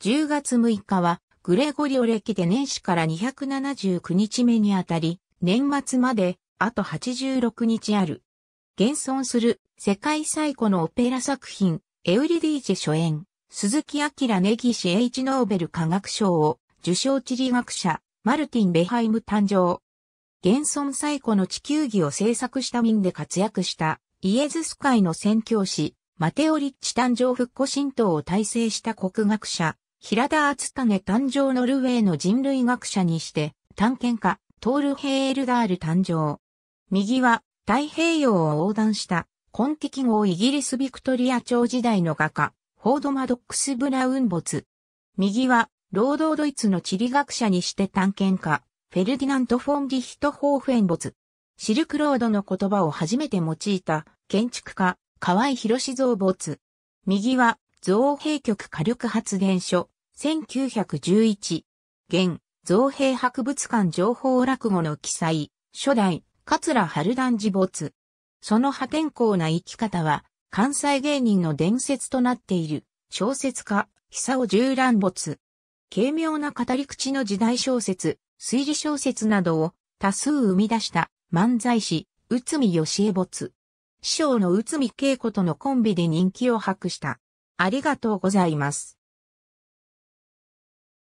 10月6日は、グレゴリオ暦で年始から279日目にあたり、年末まで、あと86日ある。現存する、世界最古のオペラ作品、エウリディーチェ初演、鈴木明根岸 H ノーベル科学賞を、受賞地理学者、マルティン・ベハイム誕生。現存最古の地球儀を制作した民で活躍した、イエズス会の宣教師、マテオリッチ誕生復古神道を体制した国学者、平田厚種誕生ノルウェーの人類学者にして、探検家、トール・ヘールダール誕生。右は、太平洋を横断した、今季号イギリスビクトリア朝時代の画家、フォード・マドックス・ブラウン没。右は、労働ドイツの地理学者にして探検家、フェルディナント・フォン・ディヒト・ホーフェン没。シルクロードの言葉を初めて用いた、建築家、河合博ボ没。右は、造幣局火力発電所、1911。現、造幣博物館情報落語の記載、初代、桂春団寺没。その破天荒な生き方は、関西芸人の伝説となっている、小説家、久尾十乱没。軽妙な語り口の時代小説、推理小説などを多数生み出した漫才師、内海義恵没。師匠の内海恵子とのコンビで人気を博した。ありがとうございます。